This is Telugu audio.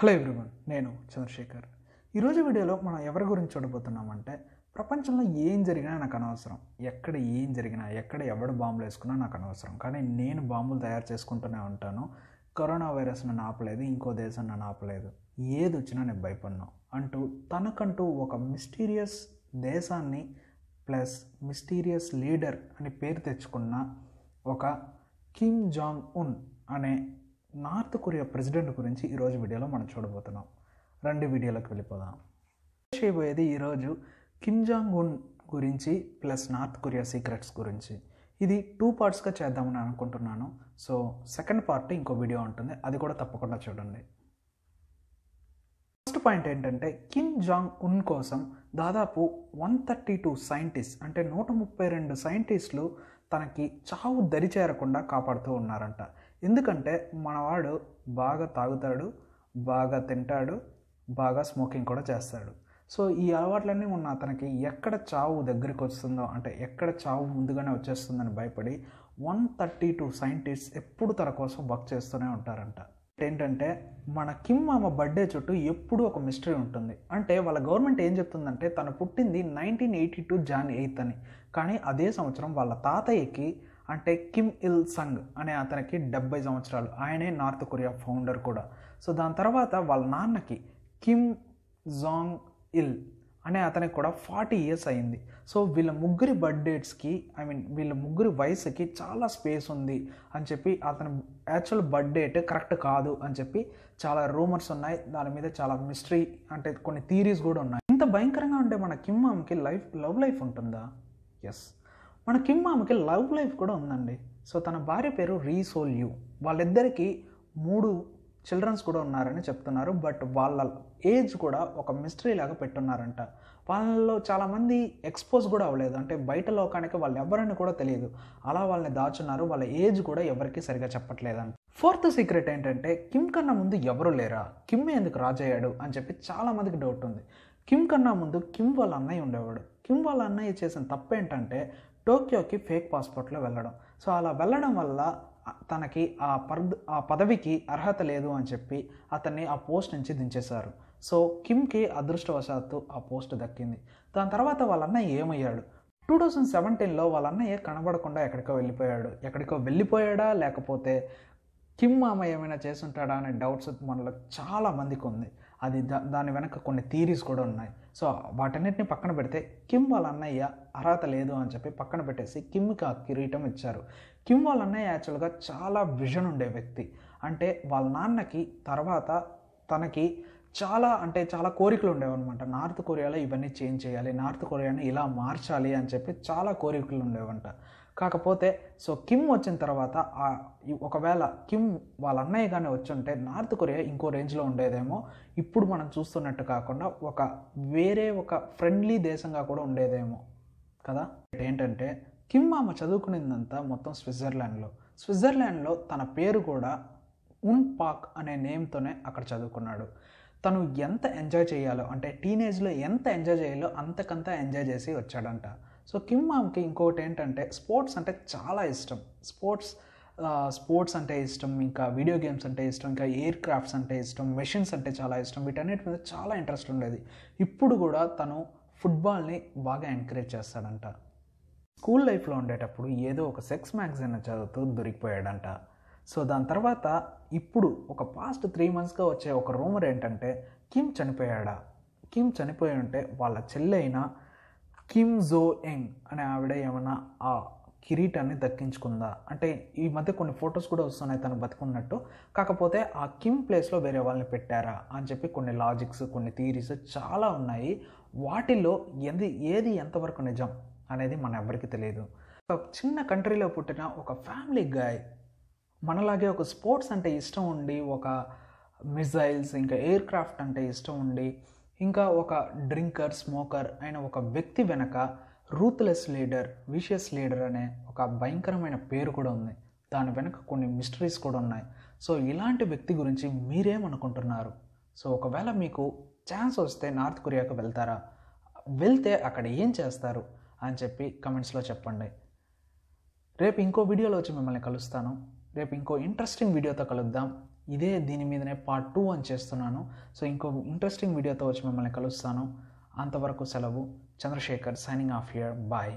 హలో ఎవ్రీవన్ నేను చంద్రశేఖర్ ఈరోజు వీడియోలో మనం ఎవరి గురించి చూడబోతున్నామంటే ప్రపంచంలో ఏం జరిగినా నాకు అనవసరం ఎక్కడ ఏం జరిగినా ఎక్కడ ఎవడు బాంబులు వేసుకున్నా నాకు అనవసరం కానీ నేను బాంబులు తయారు చేసుకుంటూనే ఉంటాను కరోనా వైరస్ నన్ను ఆపలేదు ఇంకో దేశం నన్ను ఆపలేదు ఏది వచ్చినా నేను భయపడినా అంటూ తనకంటూ ఒక మిస్టీరియస్ దేశాన్ని ప్లస్ మిస్టీరియస్ లీడర్ అని పేరు తెచ్చుకున్న ఒక కిమ్ జాంగ్ ఉన్ అనే నార్త్ కొరియా ప్రెసిడెంట్ గురించి ఈరోజు వీడియోలో మనం చూడబోతున్నాం రెండు వీడియోలకు వెళ్ళిపోదాం చేయబోయేది ఈరోజు కిమ్ జాంగ్ ఉన్ గురించి ప్లస్ నార్త్ కొరియా సీక్రెట్స్ గురించి ఇది టూ పార్ట్స్గా చేద్దామని అనుకుంటున్నాను సో సెకండ్ పార్ట్ ఇంకో వీడియో ఉంటుంది అది కూడా తప్పకుండా చూడండి ఫస్ట్ పాయింట్ ఏంటంటే కిమ్ జాంగ్ ఉన్ కోసం దాదాపు వన్ థర్టీ టూ సైంటిస్ట్ అంటే నూట ముప్పై రెండు సైంటిస్టులు తనకి చావు దరిచేరకుండా కాపాడుతూ ఉన్నారంట ఎందుకంటే మనవాడు బాగా తాగుతాడు బాగా తింటాడు బాగా స్మోకింగ్ కూడా చేస్తాడు సో ఈ అలవాట్లన్నీ ఉన్న అతనికి ఎక్కడ చావు దగ్గరికి వస్తుందో అంటే ఎక్కడ చావు ముందుగానే వచ్చేస్తుందని భయపడి వన్ థర్టీ టూ సైంటిస్ట్ ఎప్పుడు తన కోసం వర్క్ చేస్తూనే ఉంటారంట ఏంటంటే మన కిమ్ ఆమె బర్త్డే చుట్టూ ఎప్పుడూ ఒక మిస్టరీ ఉంటుంది అంటే వాళ్ళ గవర్నమెంట్ ఏం చెప్తుందంటే తను పుట్టింది nineteen eighty two Jan eighth అని కానీ అదే సంవత్సరం వాళ్ళ తాతయ్యకి అంటే కిమ్ ఇల్ సంగ్ అనే అతనికి డెబ్బై సంవత్సరాలు ఆయనే నార్త్ కొరియా ఫౌండర్ కూడా సో దాని తర్వాత వాళ్ళ నాన్నకి కిమ్ జాంగ్ ఇల్ అనే అతనికి కూడా ఫార్టీ ఇయర్స్ అయింది సో వీళ్ళ ముగ్గురి బర్త్డేట్స్కి ఐ మీన్ వీళ్ళ ముగ్గురి వయసుకి చాలా స్పేస్ ఉంది అని చెప్పి అతని యాక్చువల్ బర్త్డేట్ కరెక్ట్ కాదు అని చెప్పి చాలా రూమర్స్ ఉన్నాయి దాని మీద చాలా మిస్టరీ అంటే కొన్ని థీరీస్ కూడా ఉన్నాయి ఇంత భయంకరంగా ఉండే మన కిమ్మామ్కి లైఫ్ లవ్ లైఫ్ ఉంటుందా ఎస్ మన కిమ్ ఆమెకి లవ్ లైఫ్ కూడా ఉందండి సో తన భార్య పేరు రీసోల్ యూ వాళ్ళిద్దరికీ మూడు చిల్డ్రన్స్ కూడా ఉన్నారని చెప్తున్నారు బట్ వాళ్ళ ఏజ్ కూడా ఒక మిస్టరీ లాగా పెట్టున్నారంట వాళ్ళలో చాలామంది ఎక్స్పోజ్ కూడా అవ్వలేదు అంటే బయట లోకానికి వాళ్ళు ఎవరని కూడా తెలియదు అలా వాళ్ళని దాచున్నారు వాళ్ళ ఏజ్ కూడా ఎవరికి సరిగా చెప్పట్లేదంట ఫోర్త్ సీక్రెట్ ఏంటంటే కిమ్ కన్నా ముందు ఎవరు లేరా కిమ్ ఎందుకు రాజయ్యాడు అని చెప్పి చాలామందికి డౌట్ ఉంది కిమ్ కన్నా ముందు కిమ్ వాళ్ళ అన్నయ్య ఉండేవాడు కిమ్ వాళ్ళ అన్నయ్య చేసిన తప్పేంటంటే టోక్యోకి ఫేక్ పాస్పోర్ట్లో వెళ్ళడం సో అలా వెళ్ళడం వల్ల తనకి ఆ పర్ద్ ఆ పదవికి అర్హత లేదు అని చెప్పి అతన్ని ఆ పోస్ట్ నుంచి దించేశారు సో కిమ్కి అదృష్టవశాత్తు ఆ పోస్ట్ దక్కింది దాని తర్వాత వాళ్ళన్న ఏమయ్యాడు టూ థౌజండ్ సెవెంటీన్లో వాళ్ళన్న అన్నయ్య కనబడకుండా ఎక్కడికో వెళ్ళిపోయాడు ఎక్కడికో వెళ్ళిపోయాడా లేకపోతే కిమ్ మామ ఏమైనా చేసుంటాడా అనే డౌట్స్ మనలో చాలామందికి ఉంది అది దా దాని వెనక కొన్ని థీరీస్ కూడా ఉన్నాయి సో వాటన్నిటిని పక్కన పెడితే కిమ్ వాళ్ళ అన్నయ్య అర్హత లేదు అని చెప్పి పక్కన పెట్టేసి కిమ్కి ఆ కిరీటం ఇచ్చారు కిమ్ వాళ్ళ అన్నయ్య యాక్చువల్గా చాలా విజన్ ఉండే వ్యక్తి అంటే వాళ్ళ నాన్నకి తర్వాత తనకి చాలా అంటే చాలా కోరికలు ఉండేవన్నమాట నార్త్ కొరియాలో ఇవన్నీ చేంజ్ చేయాలి నార్త్ కొరియాని ఇలా మార్చాలి అని చెప్పి చాలా కోరికలు ఉండేవంట కాకపోతే సో కిమ్ వచ్చిన తర్వాత ఒకవేళ కిమ్ వాళ్ళ అన్నయ్య కానీ ఉంటే నార్త్ కొరియా ఇంకో రేంజ్లో ఉండేదేమో ఇప్పుడు మనం చూస్తున్నట్టు కాకుండా ఒక వేరే ఒక ఫ్రెండ్లీ దేశంగా కూడా ఉండేదేమో కదా ఏంటంటే కిమ్ ఆమె చదువుకునేదంతా మొత్తం స్విట్జర్లాండ్లో స్విట్జర్లాండ్లో తన పేరు కూడా ఉన్ పాక్ అనే నేమ్తోనే అక్కడ చదువుకున్నాడు తను ఎంత ఎంజాయ్ చేయాలో అంటే టీనేజ్లో ఎంత ఎంజాయ్ చేయాలో అంతకంతా ఎంజాయ్ చేసి వచ్చాడంట సో కిమ్ మామ్కి ఇంకోటి ఏంటంటే స్పోర్ట్స్ అంటే చాలా ఇష్టం స్పోర్ట్స్ స్పోర్ట్స్ అంటే ఇష్టం ఇంకా వీడియో గేమ్స్ అంటే ఇష్టం ఇంకా ఎయిర్ క్రాఫ్ట్స్ అంటే ఇష్టం మెషిన్స్ అంటే చాలా ఇష్టం వీటన్నిటి మీద చాలా ఇంట్రెస్ట్ ఉండేది ఇప్పుడు కూడా తను ఫుట్బాల్ని బాగా ఎంకరేజ్ చేస్తాడంట స్కూల్ లైఫ్లో ఉండేటప్పుడు ఏదో ఒక సెక్స్ మ్యాగజైన్ చదువుతూ దొరికిపోయాడంట సో దాని తర్వాత ఇప్పుడు ఒక పాస్ట్ త్రీ మంత్స్గా వచ్చే ఒక రూమర్ ఏంటంటే కిమ్ చనిపోయాడా కిమ్ చనిపోయి ఉంటే వాళ్ళ చెల్లైన కిమ్ జో యంగ్ అనే ఆవిడ ఏమైనా ఆ కిరీటాన్ని దక్కించుకుందా అంటే ఈ మధ్య కొన్ని ఫొటోస్ కూడా వస్తున్నాయి తను బతుకున్నట్టు కాకపోతే ఆ కిమ్ ప్లేస్లో వేరే వాళ్ళని పెట్టారా అని చెప్పి కొన్ని లాజిక్స్ కొన్ని థీరీస్ చాలా ఉన్నాయి వాటిలో ఏది ఏది ఎంతవరకు నిజం అనేది మన ఎవరికి తెలియదు ఒక చిన్న కంట్రీలో పుట్టిన ఒక ఫ్యామిలీ గాయ్ మనలాగే ఒక స్పోర్ట్స్ అంటే ఇష్టం ఉండి ఒక మిజైల్స్ ఇంకా ఎయిర్ క్రాఫ్ట్ అంటే ఇష్టం ఉండి ఇంకా ఒక డ్రింకర్ స్మోకర్ అయిన ఒక వ్యక్తి వెనక రూత్లెస్ లీడర్ విషియస్ లీడర్ అనే ఒక భయంకరమైన పేరు కూడా ఉంది దాని వెనక కొన్ని మిస్టరీస్ కూడా ఉన్నాయి సో ఇలాంటి వ్యక్తి గురించి మీరేమనుకుంటున్నారు సో ఒకవేళ మీకు ఛాన్స్ వస్తే నార్త్ కొరియాకు వెళ్తారా వెళ్తే అక్కడ ఏం చేస్తారు అని చెప్పి కమెంట్స్లో చెప్పండి రేపు ఇంకో వీడియోలో వచ్చి మిమ్మల్ని కలుస్తాను రేపు ఇంకో ఇంట్రెస్టింగ్ వీడియోతో కలుద్దాం ఇదే దీని మీదనే పార్ట్ టూ అని చేస్తున్నాను సో ఇంకో ఇంట్రెస్టింగ్ వీడియోతో వచ్చి మిమ్మల్ని కలుస్తాను అంతవరకు సెలవు చంద్రశేఖర్ సైనింగ్ ఆఫ్ ఇయర్ బాయ్